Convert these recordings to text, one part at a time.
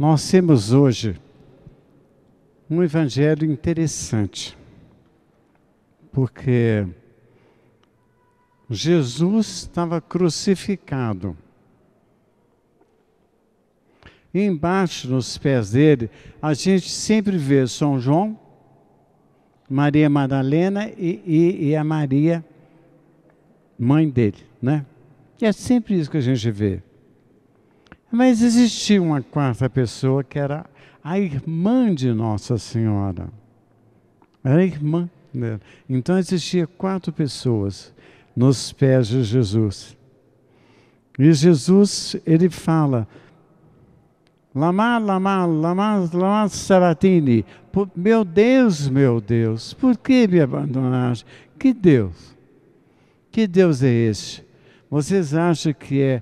Nós temos hoje um evangelho interessante, porque Jesus estava crucificado. E embaixo, nos pés dele, a gente sempre vê São João, Maria Madalena e, e, e a Maria, mãe dele, né? E é sempre isso que a gente vê. Mas existia uma quarta pessoa que era a irmã de Nossa Senhora. Era a irmã dela. Então existia quatro pessoas nos pés de Jesus. E Jesus, ele fala, Lama, lama, lama, lama sabatini. Meu Deus, meu Deus, por que me abandonaste? Que Deus? Que Deus é este? Vocês acham que é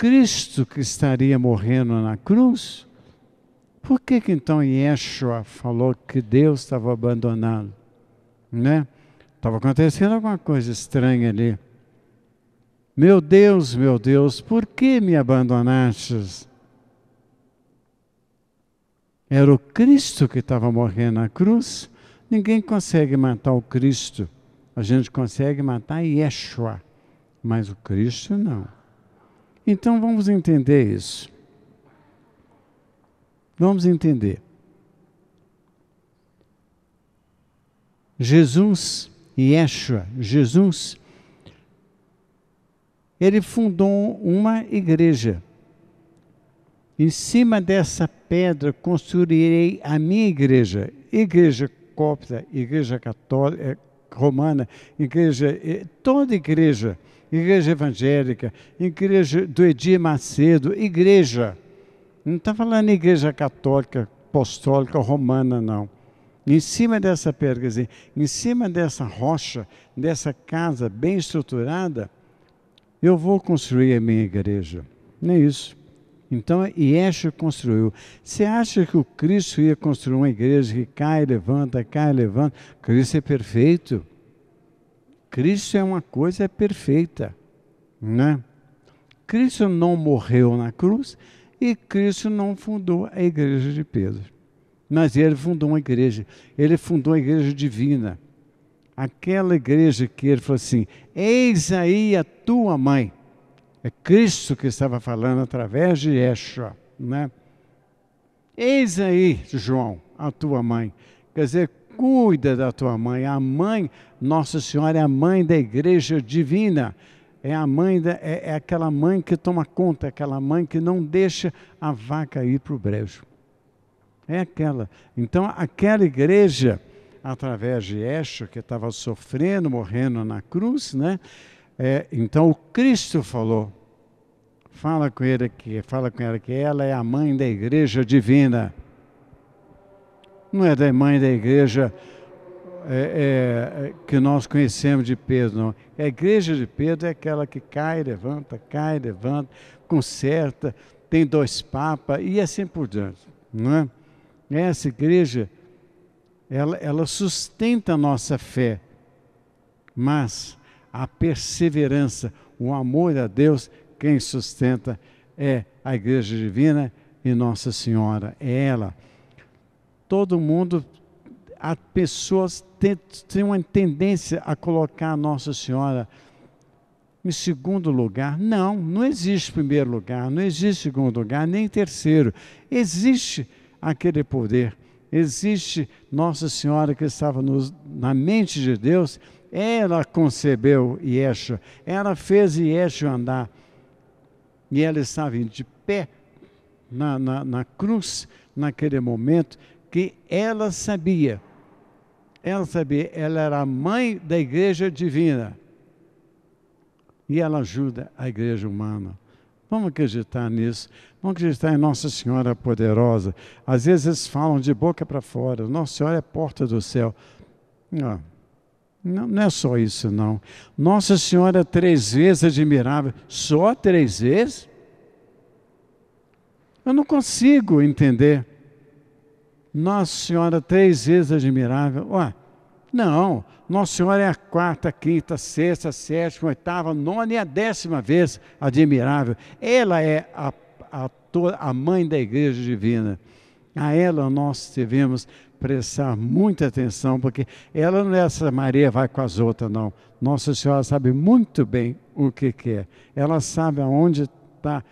Cristo que estaria morrendo na cruz, por que, que então Yeshua falou que Deus estava abandonado? Né? Estava acontecendo alguma coisa estranha ali. Meu Deus, meu Deus, por que me abandonastes? Era o Cristo que estava morrendo na cruz. Ninguém consegue matar o Cristo. A gente consegue matar Yeshua, mas o Cristo não. Então vamos entender isso. Vamos entender. Jesus, Yeshua, Jesus, ele fundou uma igreja. Em cima dessa pedra construirei a minha igreja, igreja cópita, igreja católica, romana, igreja, eh, toda igreja, igreja evangélica, igreja do Edir Macedo, igreja. Não está falando igreja católica, apostólica, romana, não. Em cima dessa pedra, quer dizer, em cima dessa rocha, dessa casa bem estruturada, eu vou construir a minha igreja. Não é isso. Então, Yeshua construiu. Você acha que o Cristo ia construir uma igreja que cai, levanta, cai, levanta? Cristo é perfeito. Cristo é uma coisa perfeita, né? Cristo não morreu na cruz e Cristo não fundou a igreja de Pedro. Mas ele fundou uma igreja, ele fundou a igreja divina. Aquela igreja que ele falou assim: Eis aí a tua mãe. É Cristo que estava falando através de Yeshua, né? Eis aí, João, a tua mãe. Quer dizer, cuida da tua mãe. A mãe, Nossa Senhora, é a mãe da igreja divina. É a mãe, da, é, é aquela mãe que toma conta, aquela mãe que não deixa a vaca ir para o brejo. É aquela. Então, aquela igreja, através de Esho, que estava sofrendo, morrendo na cruz, né? É, então o Cristo falou, fala com ele que fala com ela que ela é a mãe da igreja divina. Não é da mãe da igreja é, é, que nós conhecemos de Pedro, não. É a igreja de Pedro é aquela que cai, levanta, cai, levanta, conserta, tem dois papas e assim por diante. Não é? Essa igreja, ela, ela sustenta a nossa fé, mas a perseverança, o amor a Deus, quem sustenta é a Igreja Divina e Nossa Senhora, é ela. Todo mundo, as pessoas têm, têm uma tendência a colocar Nossa Senhora em segundo lugar. Não, não existe primeiro lugar, não existe segundo lugar, nem terceiro. Existe aquele poder, existe Nossa Senhora que estava nos, na mente de Deus ela concebeu Yeshua, ela fez Yeshua andar. E ela estava de pé na, na, na cruz, naquele momento, que ela sabia. Ela sabia, ela era a mãe da igreja divina. E ela ajuda a igreja humana. Vamos acreditar nisso. Vamos acreditar em Nossa Senhora poderosa. Às vezes eles falam de boca para fora. Nossa Senhora é porta do céu. Não, não, não é só isso, não. Nossa Senhora três vezes admirável. Só três vezes? Eu não consigo entender. Nossa Senhora três vezes admirável. Ué, não, Nossa Senhora é a quarta, quinta, sexta, sétima, oitava, nona e a décima vez admirável. Ela é a, a, a mãe da igreja divina. A ela nós devemos prestar muita atenção, porque ela não é essa Maria vai com as outras, não. Nossa Senhora sabe muito bem o que quer. É. Ela sabe aonde está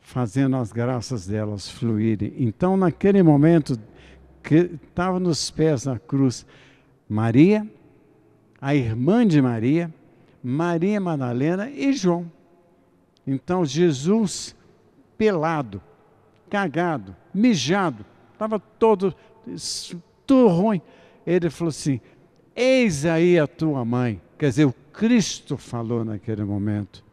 fazendo as graças delas fluírem. Então, naquele momento que estava nos pés na cruz, Maria, a irmã de Maria, Maria Madalena e João. Então, Jesus pelado, cagado, mijado, estava todo estou ruim. Ele falou assim: Eis aí a tua mãe. Quer dizer, o Cristo falou naquele momento,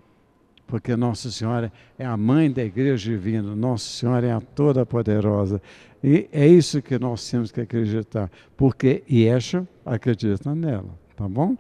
porque Nossa Senhora é a mãe da Igreja Divina, Nossa Senhora é a Toda-Poderosa. E é isso que nós temos que acreditar, porque Yeshua acredita nela, tá bom?